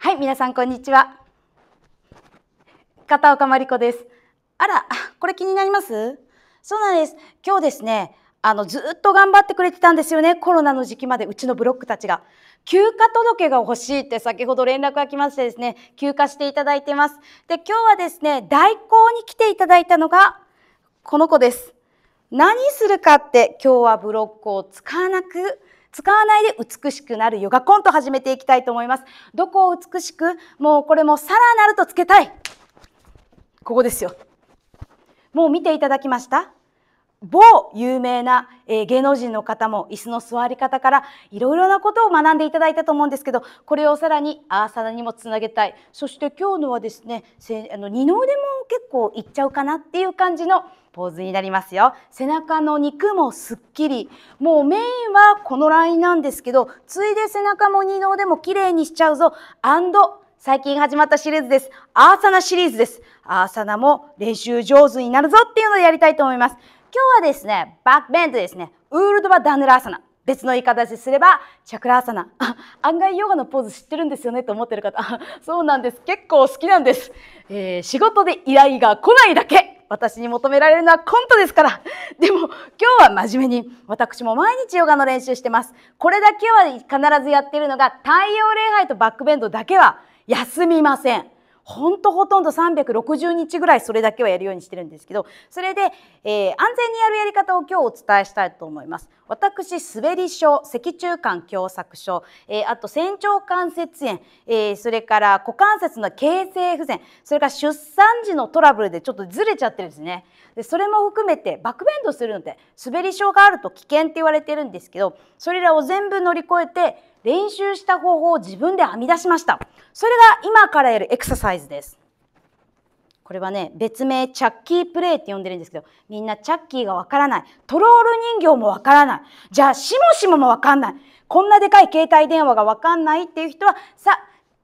はい、皆さんこんにちは。片岡真理子です。あら、これ気になりますそうなんです。今日ですね、あのずっと頑張ってくれてたんですよねコロナの時期までうちのブロックたちが休暇届が欲しいって先ほど連絡が来ましてですね休暇していただいてますで今日はですね代行に来ていただいたのがこの子です何するかって今日はブロックを使わなく使わないで美しくなるヨガコント始めていきたいと思います。どこを美しくもうこれもさらなるとつけたい。ここですよ。もう見ていただきました某有名な、え芸能人の方も椅子の座り方からいろいろなことを学んでいただいたと思うんですけどこれをさらにアーサナにもつなげたいそして今日のはですねあの二の腕も結構いっちゃうかなっていう感じのポーズになりますよ。背中の肉もすっきり。もうメインはこのラインなんですけど、ついで背中も二の腕も綺麗にしちゃうぞ。アンド最近始まったシリーズです。アーサナシリーズです。アーサナも練習上手になるぞっていうのでやりたいと思います。今日はですね、バックベンドですね。ウールドバダヌラーサナ。別の言い方ですればチャクラーサナ案外ヨガのポーズ知ってるんですよねと思ってる方そうなんです結構好きなんです、えー、仕事で依頼が来ないだけ私に求められるのはコントですから。でも今日は真面目に私も毎日ヨガの練習してます。これだけは必ずやってるのが太陽礼拝とバックベンドだけは休みません。ほんとほとんど360日ぐらいそれだけはやるようにしてるんですけどそれで、えー、安全にやるやり方を今日お伝えしたいと思います。私、滑り症、脊柱管狭窄症、えー、あと仙腸関節炎、えー、それから股関節の形成不全、それから出産時のトラブルでちょっとずれちゃってるんですね。でそれも含めてバックベンドするので滑り症があると危険って言われてるんですけど、それらを全部乗り越えて練習した方法を自分で編み出しました。それが今からやるエクササイズです。これはね別名チャッキープレイって呼んでるんですけどみんなチャッキーがわからないトロール人形もわからないじゃあしもしももわかんないこんなでかい携帯電話がわかんないっていう人はさ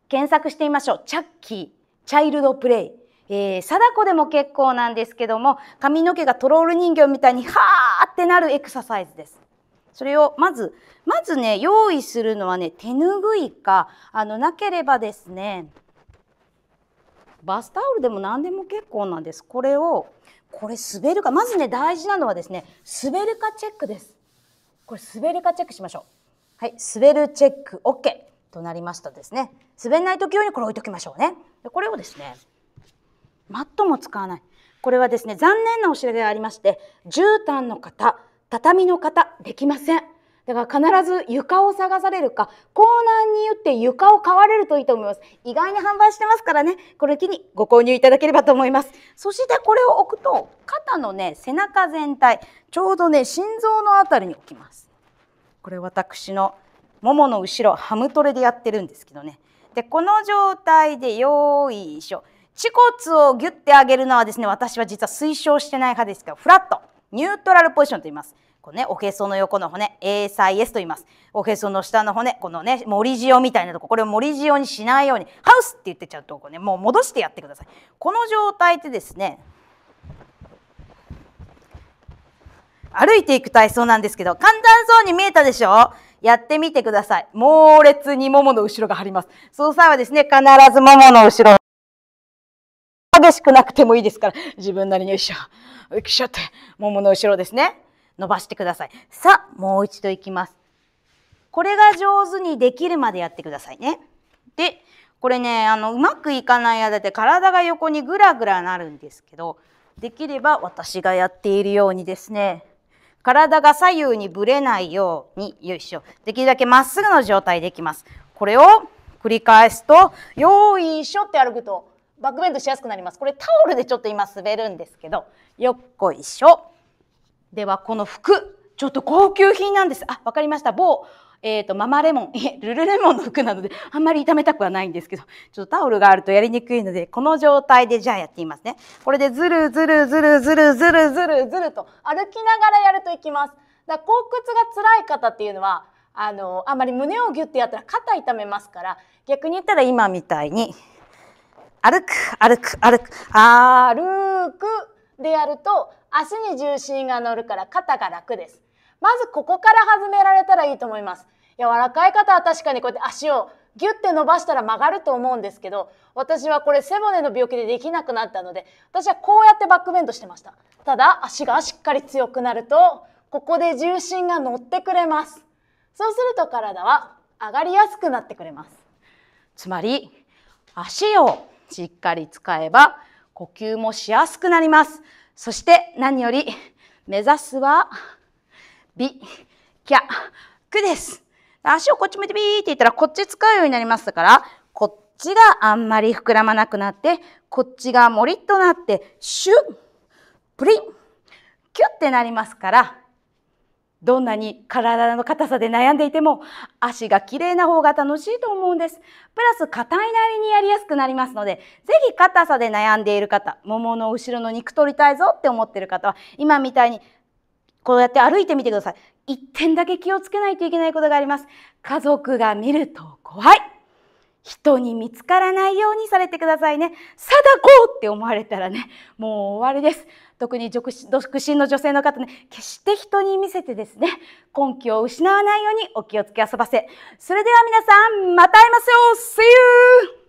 検索してみましょうチャッキーチャイルドプレイえー、貞子でも結構なんですけども髪の毛がトロール人形みたいにはーってなるエクササイズです。それをまずまずね用意するのはね手ぬぐいかあのなければですねバスタオルでも何でも結構なんですこれをこれ滑るかまずね大事なのはですね滑るかチェックですこれ滑るかチェックしましょうはい滑るチェック OK となりましたですね滑らない時用にこれ置いときましょうねこれをですねマットも使わないこれはですね残念なお知らせがありまして絨毯の方畳の方できませんだから必ず床を探されるか、コーナーによって床を買われるといいと思います。意外に販売してますからね、これ機にご購入いただければと思います。そしてこれを置くと、肩のね、背中全体、ちょうどね、心臓のあたりに置きます。これ私のももの後ろ、ハムトレでやってるんですけどね。で、この状態でよいしょ。恥骨をギュッて上げるのはですね、私は実は推奨してない派ですけど、フラット、ニュートラルポジションと言います。このね、おへその横の骨、A 細 S と言います。おへその下の骨、このね、盛り塩みたいなとこ、これを盛り塩にしないように、ハウスって言ってちゃうとこね、もう戻してやってください。この状態でですね、歩いていく体操なんですけど、簡単そうに見えたでしょやってみてください。猛烈にももの後ろが張ります。その際はですね、必ずももの後ろ。激しくなくてもいいですから、自分なりによいしょ、よいしょって、ももの後ろですね。伸ばしてください。さあ、もう一度いきます。これが上手にできるまでやってくださいね。で、これね、あの、うまくいかない間だって体が横にぐらぐらなるんですけど、できれば私がやっているようにですね、体が左右にぶれないように、よいしょ、できるだけまっすぐの状態でいきます。これを繰り返すと、よいしょって歩くと、バックベンドしやすくなります。これタオルでちょっと今滑るんですけど、よっこいしょ。ではこの服ちょっと高級品なんですあわかりました某えーと、ママレモンいえルルレモンの服なのであんまり炒めたくはないんですけどちょっとタオルがあるとやりにくいのでこの状態でじゃあやってみますねこれでずるずるずるずるずるずるずると歩きながらやるといきますだから後屈が辛い方っていうのはあのあまり胸をギュッてやったら肩痛めますから逆に言ったら今みたいに歩く歩く歩く歩くでやると足に重心が乗るから肩が楽です。まずここから始められたらいいと思います。柔らかい方は確かにこうやって足をギュッて伸ばしたら曲がると思うんですけど私はこれ背骨の病気でできなくなったので私はこうやってバックベンドしてましたただ足がしっかり強くなるとここで重心が乗ってくれますそうすると体は上がりやすくなってくれますつまり足をしっかり使えば呼吸もしやすくなりますそして何より目指すは美脚です足をこっち向いてビーって言ったらこっち使うようになりますからこっちがあんまり膨らまなくなってこっちがもりっとなってシュップリンキュッてなりますからどんなに体の硬さで悩んでいても足が綺麗な方が楽しいと思うんです。プラス硬いなりにやりやすくなりますので、ぜひ硬さで悩んでいる方、桃の後ろの肉取りたいぞって思ってる方は、今みたいにこうやって歩いてみてください。一点だけ気をつけないといけないことがあります。家族が見ると怖い。人に見つからないようにされてくださいね。貞子って思われたらね、もう終わりです。特に独身の女性の方ね、決して人に見せてですね、根拠を失わないようにお気をつけ遊ばせ。それでは皆さん、また会いましょう !See you!